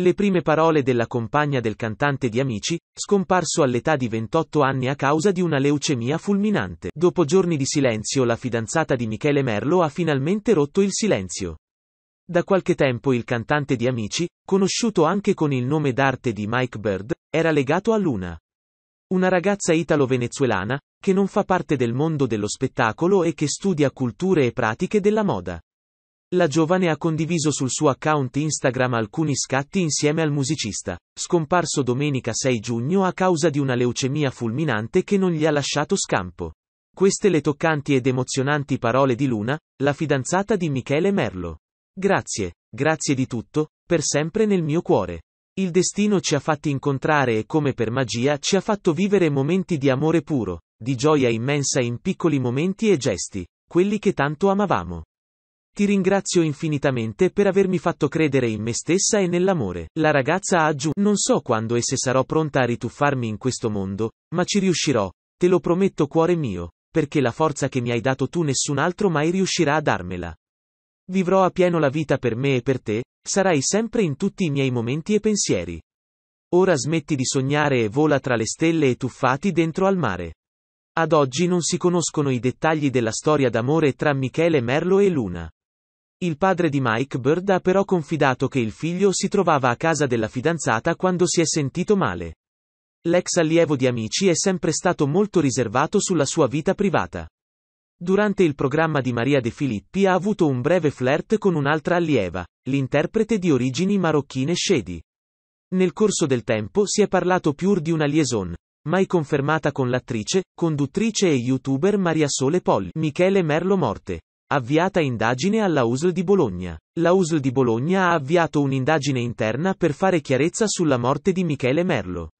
Le prime parole della compagna del cantante di Amici, scomparso all'età di 28 anni a causa di una leucemia fulminante. Dopo giorni di silenzio la fidanzata di Michele Merlo ha finalmente rotto il silenzio. Da qualche tempo il cantante di Amici, conosciuto anche con il nome d'arte di Mike Bird, era legato a Luna. Una ragazza italo-venezuelana, che non fa parte del mondo dello spettacolo e che studia culture e pratiche della moda. La giovane ha condiviso sul suo account Instagram alcuni scatti insieme al musicista, scomparso domenica 6 giugno a causa di una leucemia fulminante che non gli ha lasciato scampo. Queste le toccanti ed emozionanti parole di Luna, la fidanzata di Michele Merlo. Grazie, grazie di tutto, per sempre nel mio cuore. Il destino ci ha fatti incontrare e come per magia ci ha fatto vivere momenti di amore puro, di gioia immensa in piccoli momenti e gesti, quelli che tanto amavamo. Ti ringrazio infinitamente per avermi fatto credere in me stessa e nell'amore. La ragazza ha aggiunto, non so quando e se sarò pronta a rituffarmi in questo mondo, ma ci riuscirò, te lo prometto cuore mio, perché la forza che mi hai dato tu nessun altro mai riuscirà a darmela. Vivrò a pieno la vita per me e per te, sarai sempre in tutti i miei momenti e pensieri. Ora smetti di sognare e vola tra le stelle e tuffati dentro al mare. Ad oggi non si conoscono i dettagli della storia d'amore tra Michele Merlo e Luna. Il padre di Mike Bird ha però confidato che il figlio si trovava a casa della fidanzata quando si è sentito male. L'ex allievo di Amici è sempre stato molto riservato sulla sua vita privata. Durante il programma di Maria De Filippi ha avuto un breve flirt con un'altra allieva, l'interprete di origini marocchine Shedi. Nel corso del tempo si è parlato più di una liaison, mai confermata con l'attrice, conduttrice e youtuber Maria Sole Poll, Michele Merlo Morte. Avviata indagine alla USL di Bologna. La USL di Bologna ha avviato un'indagine interna per fare chiarezza sulla morte di Michele Merlo.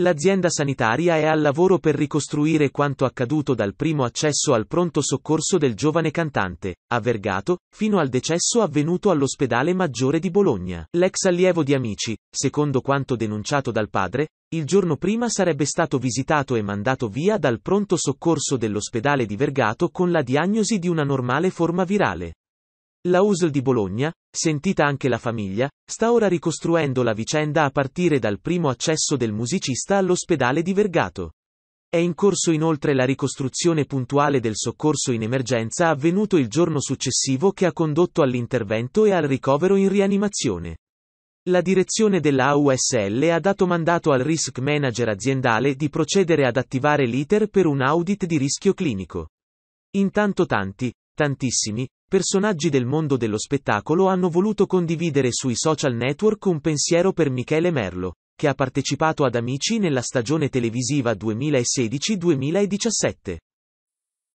L'azienda sanitaria è al lavoro per ricostruire quanto accaduto dal primo accesso al pronto soccorso del giovane cantante, a Vergato, fino al decesso avvenuto all'ospedale maggiore di Bologna. L'ex allievo di Amici, secondo quanto denunciato dal padre, il giorno prima sarebbe stato visitato e mandato via dal pronto soccorso dell'ospedale di Vergato con la diagnosi di una normale forma virale. La USL di Bologna, sentita anche la famiglia, sta ora ricostruendo la vicenda a partire dal primo accesso del musicista all'ospedale di Vergato. È in corso inoltre la ricostruzione puntuale del soccorso in emergenza avvenuto il giorno successivo che ha condotto all'intervento e al ricovero in rianimazione. La direzione della USL ha dato mandato al risk manager aziendale di procedere ad attivare l'iter per un audit di rischio clinico. Intanto tanti, tantissimi, personaggi del mondo dello spettacolo hanno voluto condividere sui social network un pensiero per Michele Merlo, che ha partecipato ad Amici nella stagione televisiva 2016-2017.